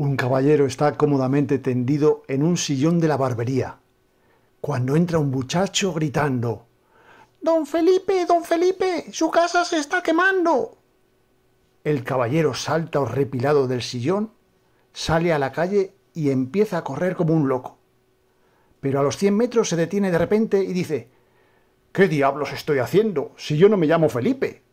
Un caballero está cómodamente tendido en un sillón de la barbería, cuando entra un muchacho gritando Don Felipe, don Felipe, su casa se está quemando. El caballero salta horripilado del sillón, sale a la calle y empieza a correr como un loco. Pero a los cien metros se detiene de repente y dice ¿Qué diablos estoy haciendo si yo no me llamo Felipe?